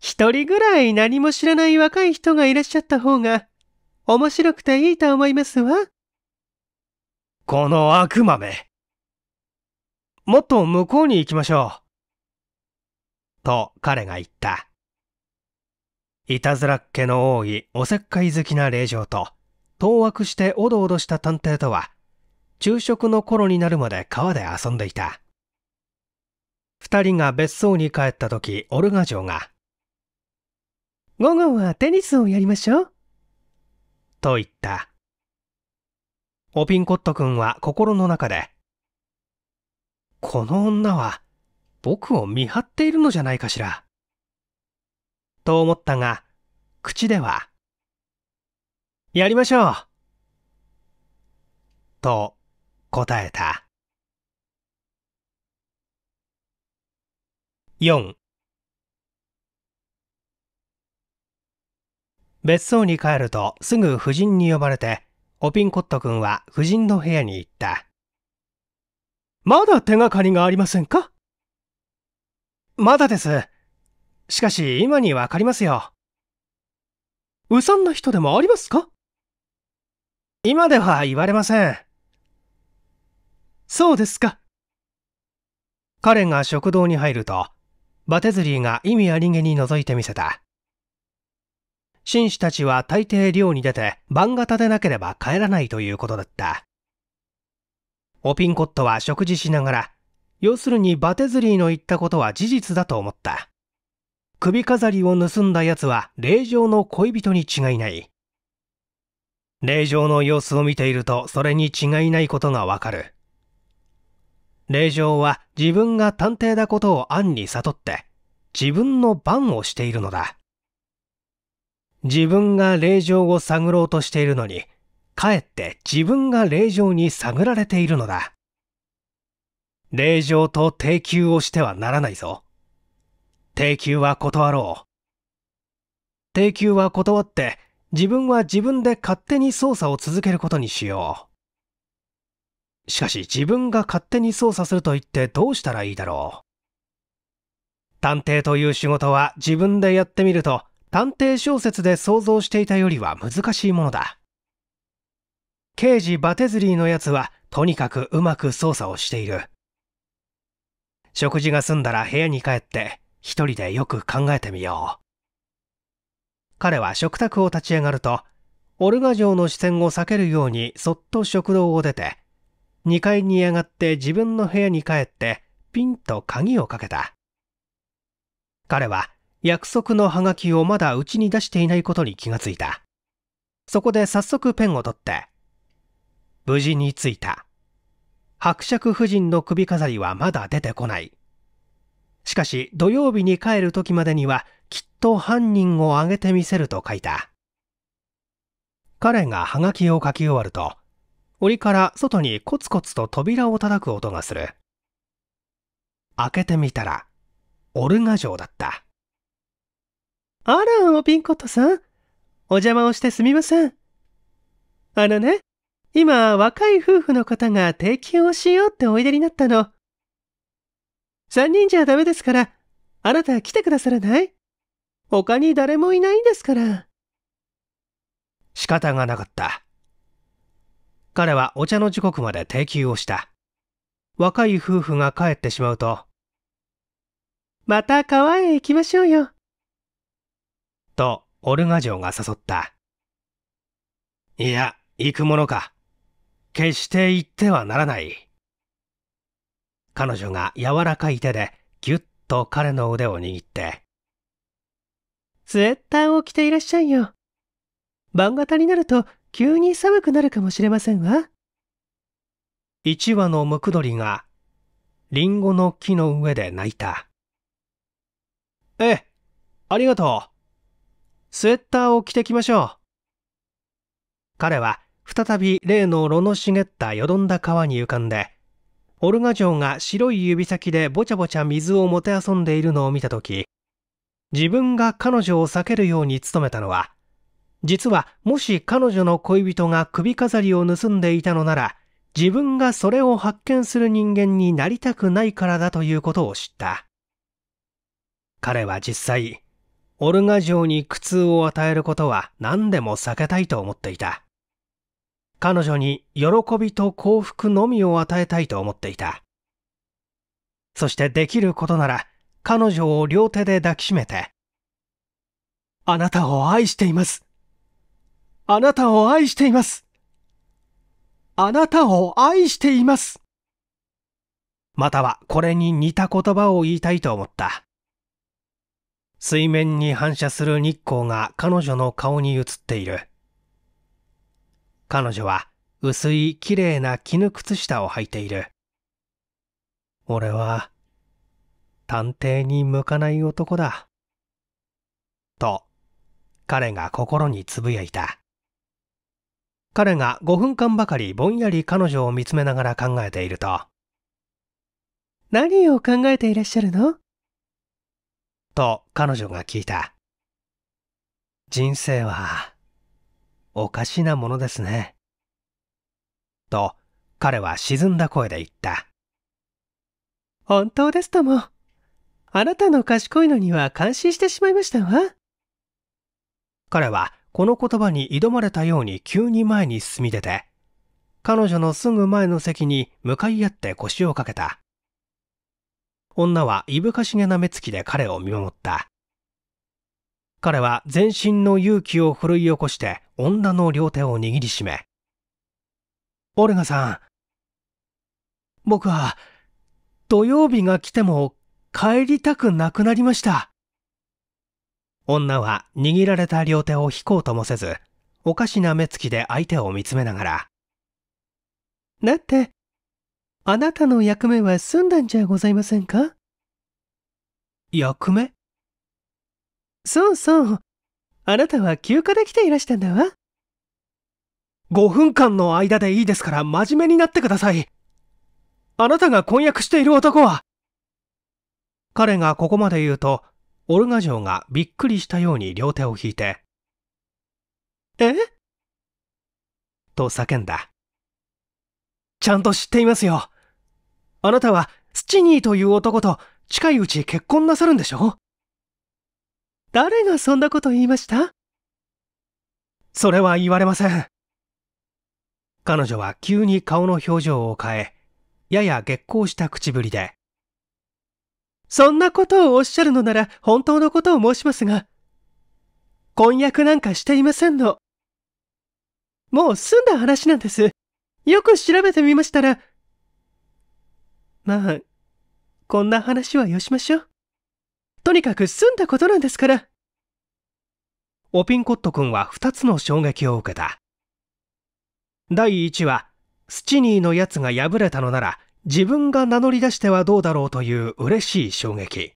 一人ぐらい何も知らない若い人がいらっしゃった方が面白くていいと思いますわ。この悪魔め。もっと向こうに行きましょう。と彼が言った。いたずらっ気の多いおせっかい好きな令嬢と当惑しておどおどした探偵とは、昼食の頃になるまで川で遊んでいた。二人が別荘に帰った時、オルガ城が、午後はテニスをやりましょう。と言った。オピンコット君は心の中で、この女は僕を見張っているのじゃないかしら。と思ったが、口では、やりましょう。と答えた。4別荘に帰るとすぐ夫人に呼ばれて、オピンコット君は夫人の部屋に行った。まだ手がかりがありませんかまだです。しかし今にわかりますよ。うさんな人でもありますか今では言われません。そうですか。彼が食堂に入ると、バテズリーが意味ありげに覗いてみせた。紳士たちは大抵寮に出て晩型でなければ帰らないということだった。オピンコットは食事しながら、要するにバテズリーの言ったことは事実だと思った。首飾りを盗んだ奴は令状の恋人に違いない。霊場の様子を見ているとそれに違いないことがわかる。霊場は自分が探偵だことを暗に悟って自分の番をしているのだ。自分が霊場を探ろうとしているのに、かえって自分が霊場に探られているのだ。霊場と定級をしてはならないぞ。定級は断ろう。定級は断って自分は自分で勝手に操作を続けることにしよう。しかし自分が勝手に操作すると言ってどうしたらいいだろう。探偵という仕事は自分でやってみると探偵小説で想像していたよりは難しいものだ。刑事バテズリーのやつはとにかくうまく操作をしている。食事が済んだら部屋に帰って一人でよく考えてみよう。彼は食卓を立ち上がると、オルガ城の視線を避けるようにそっと食堂を出て、2階に上がって自分の部屋に帰ってピンと鍵をかけた。彼は約束のハガキをまだうちに出していないことに気がついた。そこで早速ペンを取って、無事に着いた。伯爵夫人の首飾りはまだ出てこない。しかし土曜日に帰る時までにはきっと犯人を挙げてみせると書いた。彼がハガキを書き終わると、檻から外にコツコツと扉を叩く音がする。開けてみたら、オルガ城だった。あら、おピンコットさん。お邪魔をしてすみません。あのね、今、若い夫婦の方が提供をしようっておいでになったの。三人じゃダメですから、あなた来てくださらない他に誰もいないんですから。仕方がなかった。彼はお茶の時刻まで提供をした。若い夫婦が帰ってしまうと、また川へ行きましょうよ。と、オルガ城が誘った。いや、行くものか。決して行ってはならない。彼女が柔らかい手でぎゅっと彼の腕を握って、スウェッターを着ていらっしゃいよ。晩型になると急に寒くなるかもしれませんわ。一羽のムクドリが、リンゴの木の上で泣いた。ええ、ありがとう。スウェッターを着てきましょう。彼は再び例の炉の茂ったよどんだ川に浮かんで、オルガ城が白い指先でぼちゃぼちゃ水をもてあそんでいるのを見たとき、自分が彼女を避けるように努めたのは、実はもし彼女の恋人が首飾りを盗んでいたのなら、自分がそれを発見する人間になりたくないからだということを知った。彼は実際、オルガ城に苦痛を与えることは何でも避けたいと思っていた。彼女に喜びと幸福のみを与えたいと思っていた。そしてできることなら彼女を両手で抱きしめて、あなたを愛しています。あなたを愛しています。あなたを愛しています。またはこれに似た言葉を言いたいと思った。水面に反射する日光が彼女の顔に映っている。彼女は薄い綺麗な絹靴下を履いている。俺は探偵に向かない男だ。と、彼が心につぶやいた。彼が5分間ばかりぼんやり彼女を見つめながら考えていると、何を考えていらっしゃるのと彼女が聞いた。人生は、おかしなものですね。と、彼は沈んだ声で言った。本当ですとも。あなたの賢いのには感心してしまいましたわ。彼はこの言葉に挑まれたように急に前に進み出て、彼女のすぐ前の席に向かい合って腰をかけた。女はいぶかしげな目つきで彼を見守った。彼は全身の勇気を振るい起こして女の両手を握りしめ、オレガさん、僕は土曜日が来ても帰りたくなくなりました。女は握られた両手を引こうともせず、おかしな目つきで相手を見つめながら。だって、あなたの役目は済んだんじゃございませんか役目そうそう。あなたは休暇で来ていらしたんだわ。5分間の間でいいですから真面目になってください。あなたが婚約している男は、彼がここまで言うと、オルガ城がびっくりしたように両手を引いて、えと叫んだ。ちゃんと知っていますよ。あなたはスチニーという男と近いうち結婚なさるんでしょ誰がそんなこと言いましたそれは言われません。彼女は急に顔の表情を変え、やや激光した口ぶりで、そんなことをおっしゃるのなら本当のことを申しますが、婚約なんかしていませんの。もう済んだ話なんです。よく調べてみましたら、まあ、こんな話はよしましょう。とにかく済んだことなんですから。オピンコット君は二つの衝撃を受けた。第一は、スチニーのやつが破れたのなら、自分が名乗り出してはどうだろうという嬉しい衝撃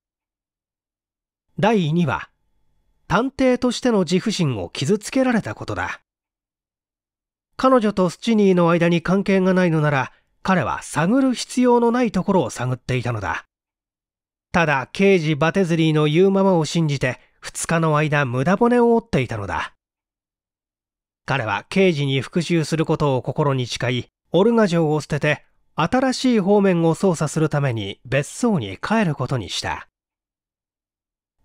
第2は探偵としての自負心を傷つけられたことだ彼女とスチニーの間に関係がないのなら彼は探る必要のないところを探っていたのだただ刑事バテズリーの言うままを信じて2日の間無駄骨を折っていたのだ彼は刑事に復讐することを心に誓いオルガ城を捨てて新しい方面を操作するために別荘に帰ることにした。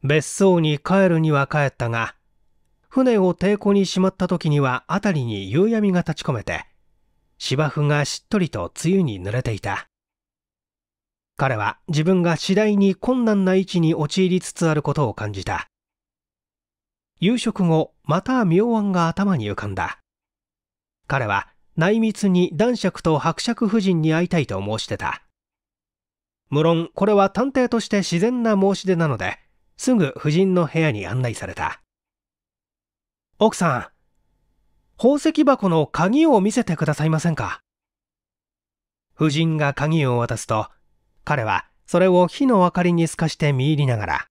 別荘に帰るには帰ったが、船を抵抗にしまった時には辺りに夕闇が立ち込めて、芝生がしっとりと梅雨に濡れていた。彼は自分が次第に困難な位置に陥りつつあることを感じた。夕食後、また妙案が頭に浮かんだ。彼は内密に男爵と伯爵夫人に会いたいと申し出た。無論、これは探偵として自然な申し出なので、すぐ夫人の部屋に案内された。奥さん、宝石箱の鍵を見せてくださいませんか夫人が鍵を渡すと、彼はそれを火の明かりに透かして見入りながら、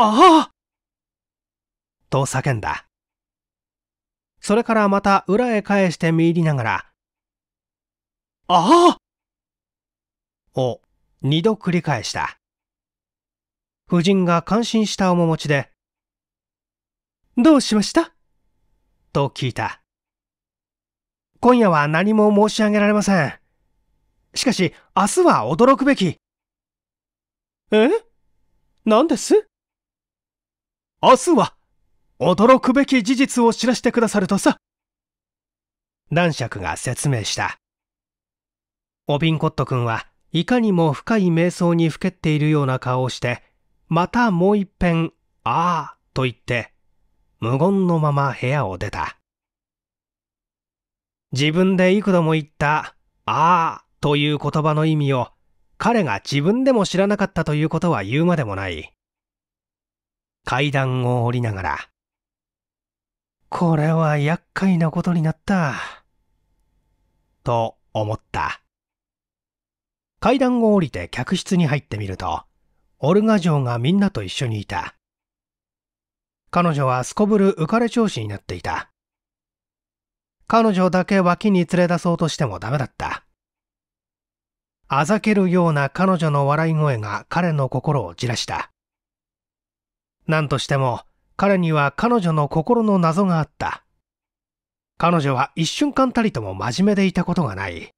ああと叫んだ。それからまた裏へ返して見入りながら、ああを二度繰り返した。夫人が感心した面持ちで、どうしましたと聞いた。今夜は何も申し上げられません。しかし、明日は驚くべき。え何です明日は驚くべき事実を知らせてくださるとさ。男爵が説明した。オビンコット君はいかにも深い瞑想にふけっているような顔をして、またもう一遍、ああ、と言って、無言のまま部屋を出た。自分で幾度も言った、ああ、という言葉の意味を、彼が自分でも知らなかったということは言うまでもない。階段を降りながら、これは厄介なことになった。と思った。階段を降りて客室に入ってみると、オルガ城がみんなと一緒にいた。彼女はすこぶる浮かれ調子になっていた。彼女だけ脇に連れ出そうとしてもダメだった。あざけるような彼女の笑い声が彼の心をじらした。何としても彼には彼女の心の謎があった。彼女は一瞬間たりとも真面目でいたことがない。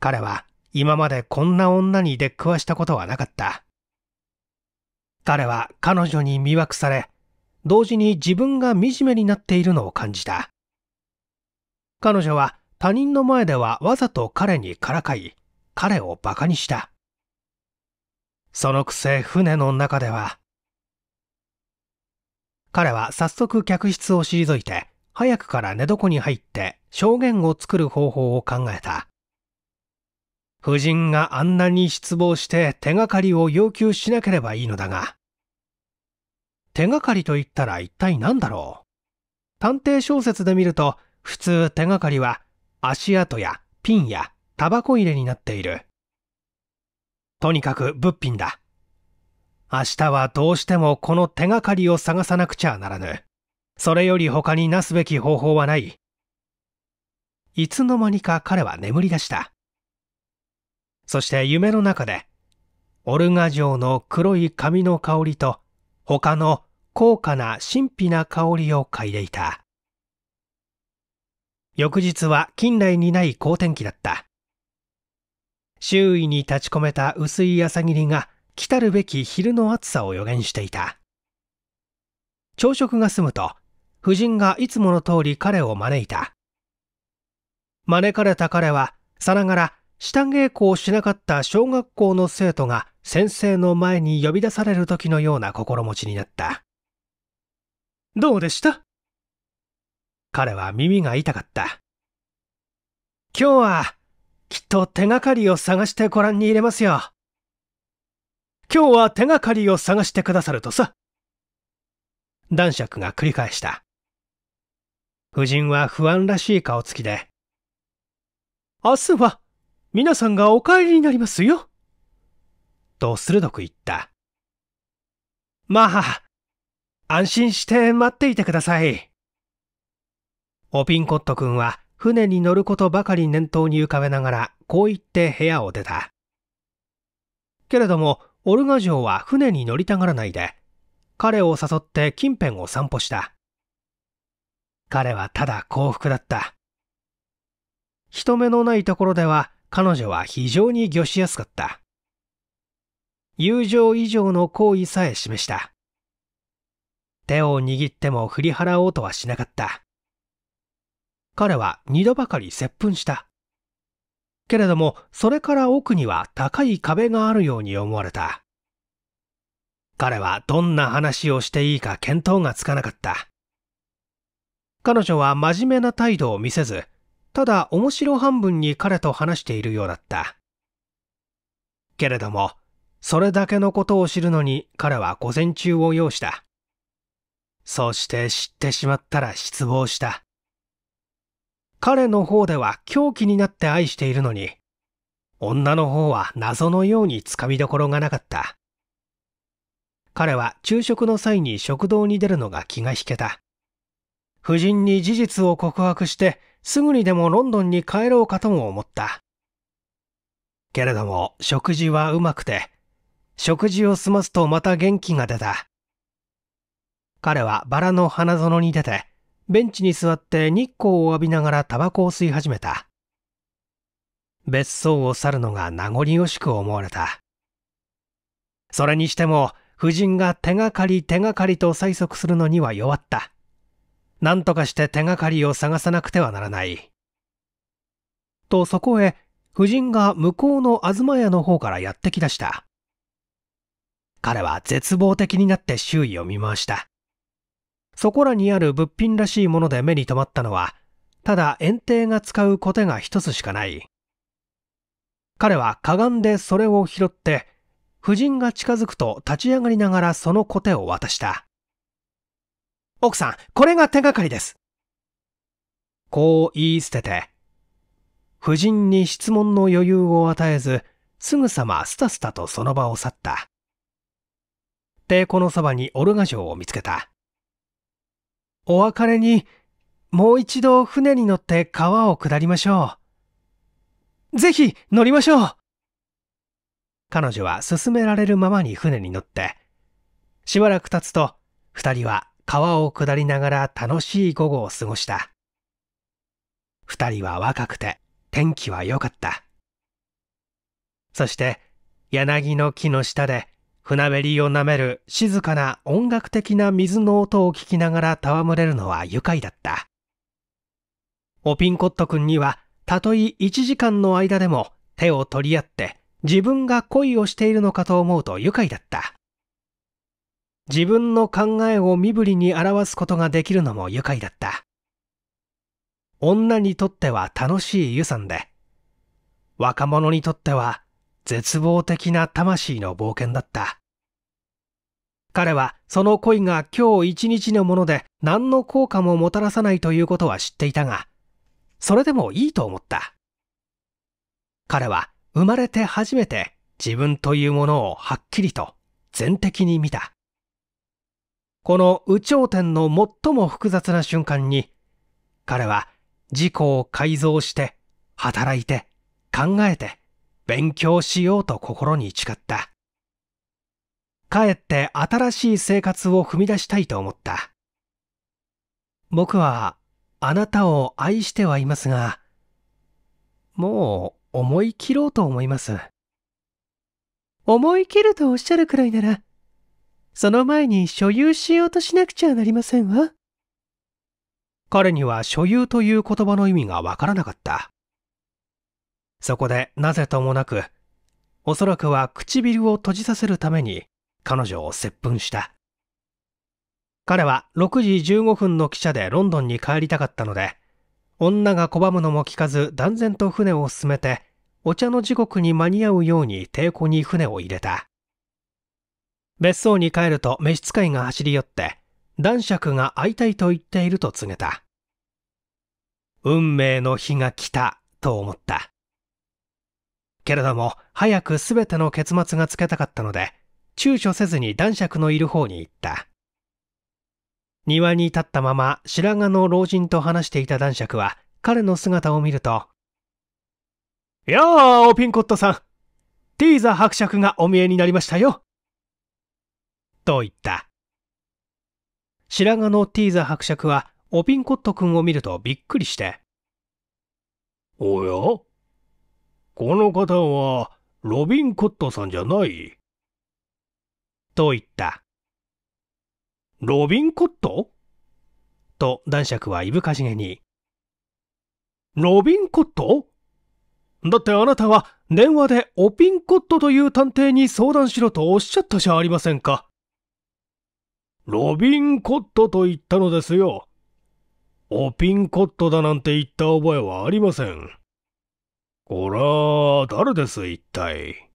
彼は今までこんな女に出くわしたことはなかった。彼は彼女に魅惑され、同時に自分が惨めになっているのを感じた。彼女は他人の前ではわざと彼にからかい、彼を馬鹿にした。そのくせ船の中では彼は早速客室を退いて、早くから寝床に入って証言を作る方法を考えた。夫人があんなに失望して手がかりを要求しなければいいのだが、手がかりと言ったら一体何だろう探偵小説で見ると、普通手がかりは足跡やピンやタバコ入れになっている。とにかく物品だ。明日はどうしてもこの手がかりを探さなくちゃならぬ。それより他になすべき方法はない。いつの間にか彼は眠り出した。そして夢の中で、オルガ城の黒い髪の香りと、他の高価な神秘な香りを嗅いでいた。翌日は近来にない好天気だった。周囲に立ち込めた薄い朝霧が来たるべき昼の暑さを予言していた朝食が済むと夫人がいつもの通り彼を招いた招かれた彼はさながら下稽古をしなかった小学校の生徒が先生の前に呼び出される時のような心持ちになったどうでした彼は耳が痛かった今日はきっと手がかりを探してご覧に入れますよ。今日は手がかりを探してくださるとさ。男爵が繰り返した。夫人は不安らしい顔つきで、明日は皆さんがお帰りになりますよ。と鋭く言った。まあ、安心して待っていてください。オピンコット君は船に乗ることばかり念頭に浮かべながら、こう言って部屋を出た。けれども、オルガ城は船に乗りたがらないで、彼を誘って近辺を散歩した。彼はただ幸福だった。人目のないところでは彼女は非常に漁しやすかった。友情以上の行為さえ示した。手を握っても振り払おうとはしなかった。彼は二度ばかり接吻した。けれども、それから奥には高い壁があるように思われた。彼はどんな話をしていいか見当がつかなかった。彼女は真面目な態度を見せず、ただ面白半分に彼と話しているようだった。けれども、それだけのことを知るのに彼は午前中を要した。そして知ってしまったら失望した。彼の方では狂気になって愛しているのに、女の方は謎のようにつかみどころがなかった。彼は昼食の際に食堂に出るのが気が引けた。夫人に事実を告白して、すぐにでもロンドンに帰ろうかとも思った。けれども、食事はうまくて、食事を済ますとまた元気が出た。彼はバラの花園に出て、ベンチに座って日光を浴びながらタバコを吸い始めた。別荘を去るのが名残惜しく思われた。それにしても、夫人が手がかり手がかりと催促するのには弱った。何とかして手がかりを探さなくてはならない。とそこへ、夫人が向こうの東屋の方からやってきだした。彼は絶望的になって周囲を見回した。そこらにある物品らしいもので目に留まったのは、ただ園庭が使うコテが一つしかない。彼はかがんでそれを拾って、夫人が近づくと立ち上がりながらそのコテを渡した。奥さん、これが手がかりです。こう言い捨てて、夫人に質問の余裕を与えず、すぐさまスタスタとその場を去った。抵抗のそばにオルガ城を見つけた。お別れに、もう一度船に乗って川を下りましょう。ぜひ乗りましょう彼女は勧められるままに船に乗って、しばらく経つと、二人は川を下りながら楽しい午後を過ごした。二人は若くて、天気は良かった。そして、柳の木の下で、船べりを舐める静かな音楽的な水の音を聞きながら戯れるのは愉快だった。オピンコット君には、たとえ1時間の間でも手を取り合って自分が恋をしているのかと思うと愉快だった。自分の考えを身振りに表すことができるのも愉快だった。女にとっては楽しい湯さんで、若者にとっては絶望的な魂の冒険だった。彼はその恋が今日一日のもので何の効果ももたらさないということは知っていたが、それでもいいと思った。彼は生まれて初めて自分というものをはっきりと全的に見た。この宇頂天の最も複雑な瞬間に、彼は自己を改造して、働いて、考えて、勉強しようと心に誓った。かえって新しい生活を踏み出したいと思った。僕はあなたを愛してはいますが、もう思い切ろうと思います。思い切るとおっしゃるくらいなら、その前に所有しようとしなくちゃなりませんわ。彼には所有という言葉の意味がわからなかった。そこでなぜともなく、おそらくは唇を閉じさせるために彼女を接吻した。彼は6時15分の汽車でロンドンに帰りたかったので、女が拒むのも聞かず断然と船を進めて、お茶の時刻に間に合うように抵抗に船を入れた。別荘に帰ると召使いが走り寄って、男爵が会いたいと言っていると告げた。運命の日が来たと思った。けれども、早くすべての結末がつけたかったので、躊躇せずに男爵のいる方に行った。庭に立ったまま白髪の老人と話していた男爵は、彼の姿を見ると、やあ、おピンコットさん。ティーザ伯爵がお見えになりましたよ。と言った。白髪のティーザ伯爵は、おピンコット君を見るとびっくりして、おやこの方はロビン・コットさんじゃない。と言った。ロビン・コットと男爵はいぶかしげに。ロビン・コットだってあなたは電話でオピンコットという探偵に相談しろとおっしゃったじゃありませんか。ロビン・コットと言ったのですよ。オピンコットだなんて言った覚えはありません。こら、誰です一体。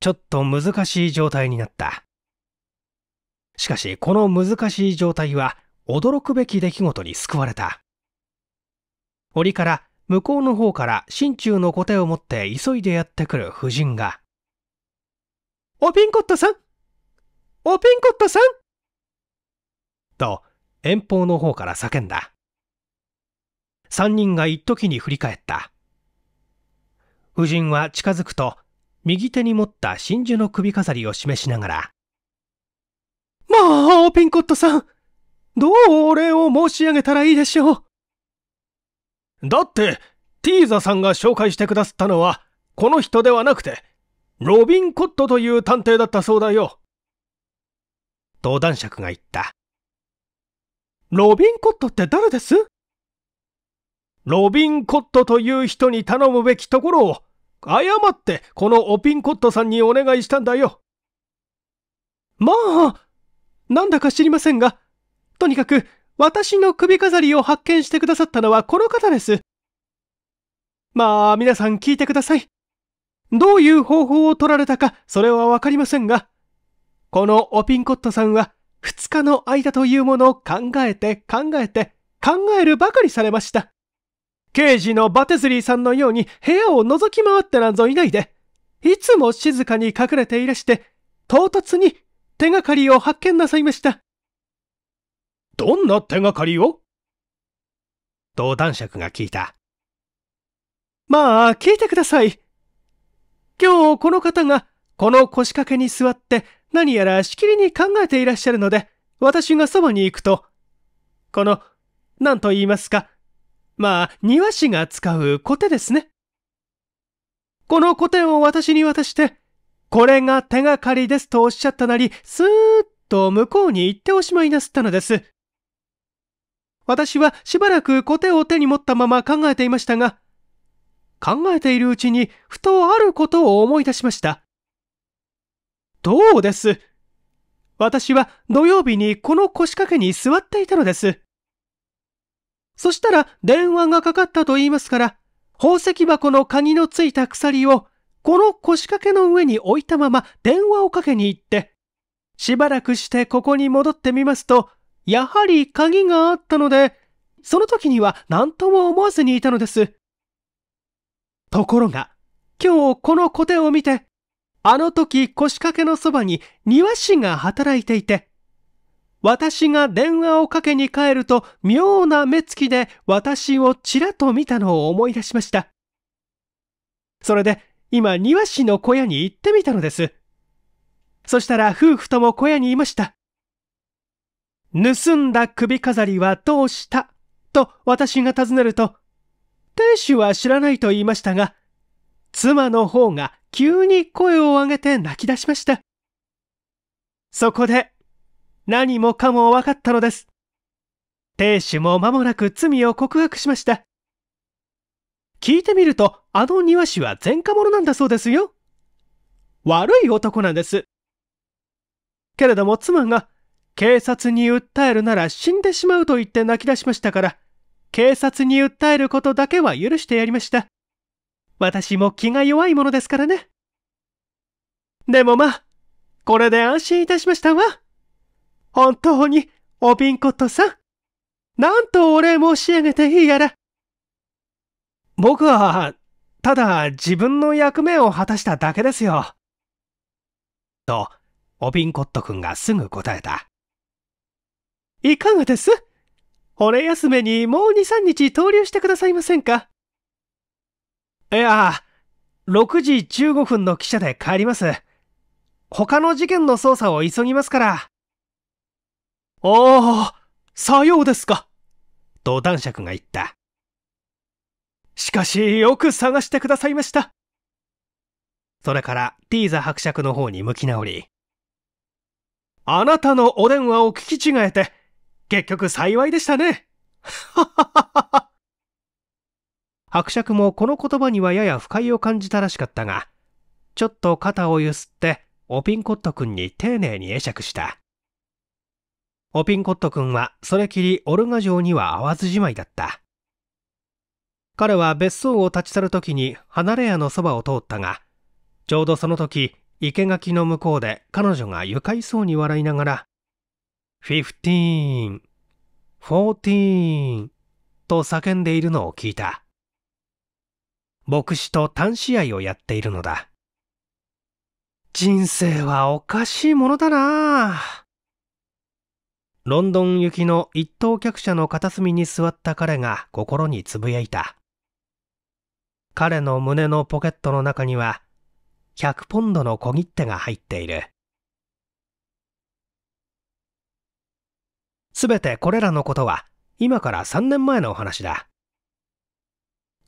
ちょっと難しい状態になった。しかし、この難しい状態は、驚くべき出来事に救われた。檻から向こうの方から心中の小手を持って急いでやってくる夫人が。おピンコットさんおピンコットさんと遠方の方から叫んだ。三人が一時に振り返った。夫人は近づくと、右手に持った真珠の首飾りを示しながら、まあ、ピンコットさん、どうお礼を申し上げたらいいでしょう。だって、ティーザさんが紹介してくださったのは、この人ではなくて、ロビン・コットという探偵だったそうだよ。登壇爵が言った。ロビン・コットって誰ですロビン・コットという人に頼むべきところを、誤ってこのオピンコットさんにお願いしたんだよ。まあ、なんだか知りませんが、とにかく私の首飾りを発見してくださったのはこの方です。まあ、皆さん聞いてください。どういう方法を取られたか、それはわかりませんが、このオピンコットさんは、2日の間というものを考えて考えて考えるばかりされました。刑事のバテズリーさんのように部屋を覗き回ってなんぞいないで、いつも静かに隠れていらして、唐突に手がかりを発見なさいました。どんな手がかりをと男爵が聞いた。まあ、聞いてください。今日この方がこの腰掛けに座って何やらしきりに考えていらっしゃるので、私がそばに行くと、この、何と言いますか、まあ、庭師が使うコテですね。このコテを私に渡して、これが手がかりですとおっしゃったなり、スーッと向こうに行っておしまいなすったのです。私はしばらくコテを手に持ったまま考えていましたが、考えているうちに、ふとあることを思い出しました。どうです私は土曜日にこの腰掛けに座っていたのです。そしたら電話がかかったと言いますから、宝石箱の鍵のついた鎖をこの腰掛けの上に置いたまま電話をかけに行って、しばらくしてここに戻ってみますと、やはり鍵があったので、その時には何とも思わずにいたのです。ところが、今日この小手を見て、あの時腰掛けのそばに庭師が働いていて、私が電話をかけに帰ると妙な目つきで私をちらと見たのを思い出しました。それで今庭師の小屋に行ってみたのです。そしたら夫婦とも小屋にいました。盗んだ首飾りはどうしたと私が尋ねると、亭主は知らないと言いましたが、妻の方が急に声を上げて泣き出しました。そこで何もかも分かったのです。亭主も間もなく罪を告白しました。聞いてみると、あの庭師は前科者なんだそうですよ。悪い男なんです。けれども妻が、警察に訴えるなら死んでしまうと言って泣き出しましたから、警察に訴えることだけは許してやりました。私も気が弱いものですからね。でもまあ、これで安心いたしましたわ。本当におびんことさん、なんとお礼申し上げていいやら。僕は、ただ自分の役目を果たしただけですよ。と、おピンコットくんがすぐ答えた。いかがです礼休めにもう2、3日投留してくださいませんかいや、6時15分の汽車で帰ります。他の事件の捜査を急ぎますから。ああ、さようですか。と男爵が言った。しかし、よく探してくださいました。それから、ティーザ伯爵の方に向き直り。あなたのお電話を聞き違えて、結局幸いでしたね。はははは。伯爵もこの言葉にはやや不快を感じたらしかったが、ちょっと肩をゆすって、おピンコット君に丁寧に会釈した。オピンコット君はそれきりオルガ城には会わずじまいだった。彼は別荘を立ち去る時に離れ屋のそばを通ったが、ちょうどその時、生垣の向こうで彼女が愉快そうに笑いながら、フィフティーン、フォーティーンと叫んでいるのを聞いた。牧師と単試合をやっているのだ。人生はおかしいものだなぁ。ロンドン行きの一等客車の片隅に座った彼が心につぶやいた。彼の胸のポケットの中には、100ポンドの小切手が入っている。すべてこれらのことは、今から3年前のお話だ。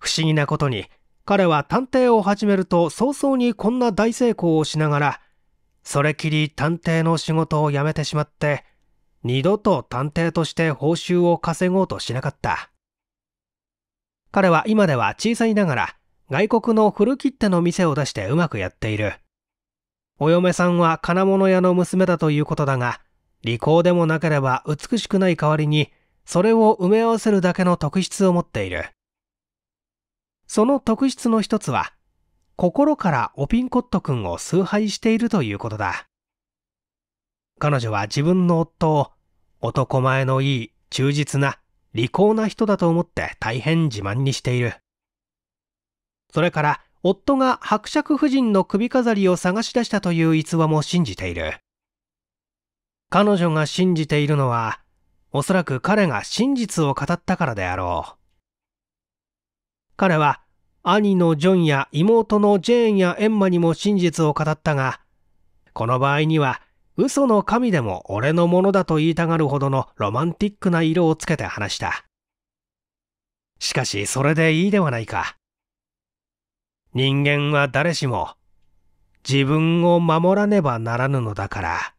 不思議なことに、彼は探偵を始めると早々にこんな大成功をしながら、それきり探偵の仕事を辞めてしまって、二度と探偵として報酬を稼ごうとしなかった。彼は今では小さいながら外国の古切手の店を出してうまくやっている。お嫁さんは金物屋の娘だということだが、利口でもなければ美しくない代わりに、それを埋め合わせるだけの特質を持っている。その特質の一つは、心からおピンコット君を崇拝しているということだ。彼女は自分の夫を男前のいい忠実な利口な人だと思って大変自慢にしている。それから夫が伯爵夫人の首飾りを探し出したという逸話も信じている。彼女が信じているのは、おそらく彼が真実を語ったからであろう。彼は兄のジョンや妹のジェーンやエンマにも真実を語ったが、この場合には嘘の神でも俺のものだと言いたがるほどのロマンティックな色をつけて話した。しかしそれでいいではないか。人間は誰しも自分を守らねばならぬのだから。